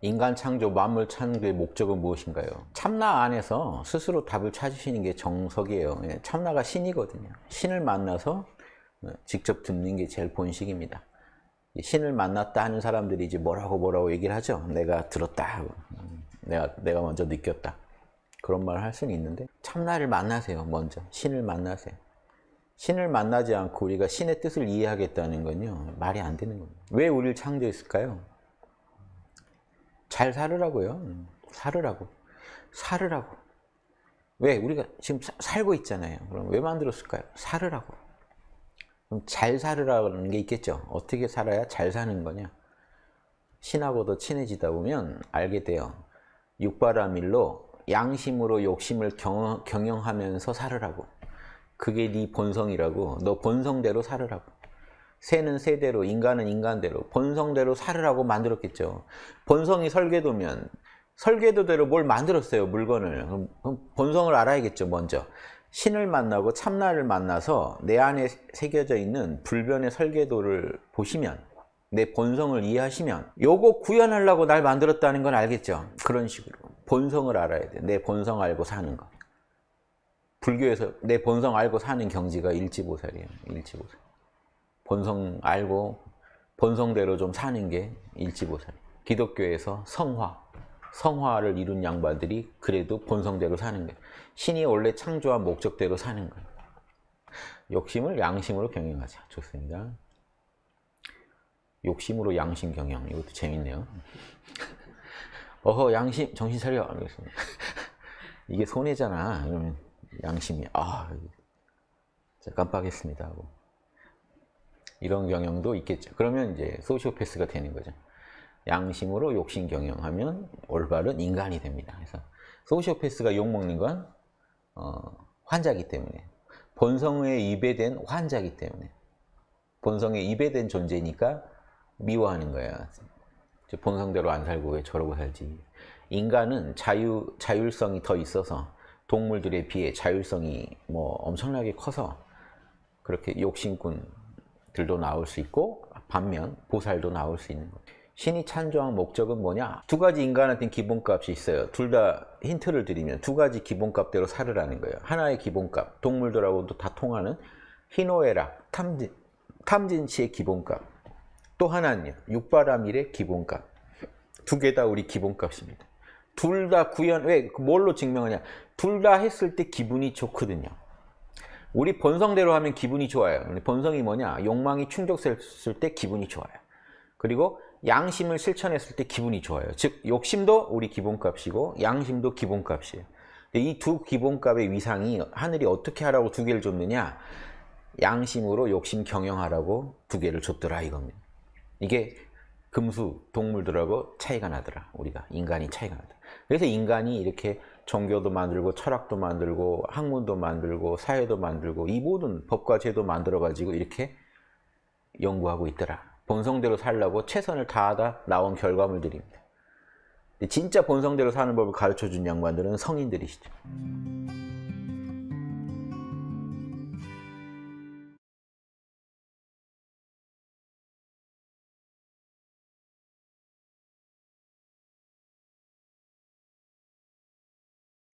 인간 창조, 만물 창조의 목적은 무엇인가요? 참나 안에서 스스로 답을 찾으시는 게 정석이에요. 예, 참나가 신이거든요. 신을 만나서 어, 직접 듣는 게 제일 본식입니다. 신을 만났다 하는 사람들이 이제 뭐라고 뭐라고 얘기를 하죠. 내가 들었다. 내가, 내가 먼저 느꼈다. 그런 말을 할 수는 있는데 참나를 만나세요. 먼저. 신을 만나세요. 신을 만나지 않고 우리가 신의 뜻을 이해하겠다는 건요. 말이 안 되는 겁니다. 왜 우리를 창조했을까요? 잘 살으라고요. 음, 살으라고. 살으라고. 왜? 우리가 지금 사, 살고 있잖아요. 그럼 왜 만들었을까요? 살으라고. 그럼 잘 살으라는 게 있겠죠. 어떻게 살아야 잘 사는 거냐. 신하고도 친해지다 보면 알게 돼요. 육바라밀로 양심으로 욕심을 경영하면서 살으라고. 그게 네 본성이라고. 너 본성대로 살으라고. 새는 새대로, 인간은 인간대로, 본성대로 살으라고 만들었겠죠. 본성이 설계도면 설계도대로 뭘 만들었어요, 물건을. 그럼 본성을 알아야겠죠, 먼저. 신을 만나고 참나를 만나서 내 안에 새겨져 있는 불변의 설계도를 보시면 내 본성을 이해하시면 요거 구현하려고 날 만들었다는 건 알겠죠? 그런 식으로 본성을 알아야 돼. 내 본성 알고 사는 거. 불교에서 내 본성 알고 사는 경지가 일지보살이에요. 일지보살. 본성 알고 본성대로 좀 사는 게 일지보살. 기독교에서 성화, 성화를 이룬 양반들이 그래도 본성대로 사는 거예요. 신이 원래 창조한 목적대로 사는 거예요. 욕심을 양심으로 경영하자. 좋습니다. 욕심으로 양심 경영. 이것도 재밌네요. 어허, 양심, 정신 차려. 알겠습니다. 이게 손해잖아. 이러면 양심이, 아, 깜빡했습니다. 하고. 이런 경영도 있겠죠. 그러면 이제 소시오패스가 되는 거죠. 양심으로 욕심 경영하면 올바른 인간이 됩니다. 그래서 소시오패스가 욕먹는 건 어, 환자기 때문에 본성에 입에된 환자기 때문에 본성에 입에된 존재니까 미워하는 거야. 본성대로 안 살고 왜 저러고 살지. 인간은 자유, 자율성이 더 있어서 동물들에 비해 자율성이 뭐 엄청나게 커서 그렇게 욕심꾼 들도 나올 수 있고 반면 보살도 나올 수 있는 것 신이 찬조한 목적은 뭐냐? 두 가지 인간한테 기본값이 있어요. 둘 다 힌트를 드리면 두 가지 기본값대로 살으라는 거예요. 하나의 기본값, 동물들하고도 다 통하는 희노애락, 탐진, 탐진치의 기본값. 또하나는 육바람일의 기본값. 두 개 다 우리 기본값입니다. 둘 다 구현, 왜, 뭘로 증명하냐? 둘 다 했을 때 기분이 좋거든요. 우리 본성대로 하면 기분이 좋아요. 본성이 뭐냐? 욕망이 충족됐을 때 기분이 좋아요. 그리고 양심을 실천했을 때 기분이 좋아요. 즉 욕심도 우리 기본값이고 양심도 기본값이에요. 이 두 기본값의 위상이 하늘이 어떻게 하라고 두 개를 줬느냐? 양심으로 욕심 경영하라고 두 개를 줬더라 이겁니다. 이게 금수 동물들하고 차이가 나더라 우리가 인간이 차이가 나더라 그래서 인간이 이렇게 종교도 만들고 철학도 만들고 학문도 만들고 사회도 만들고 이 모든 법과 제도 만들어 가지고 이렇게 연구하고 있더라 본성대로 살라고 최선을 다하다 나온 결과물들입니다 진짜 본성대로 사는 법을 가르쳐준 양반들은 성인들이시죠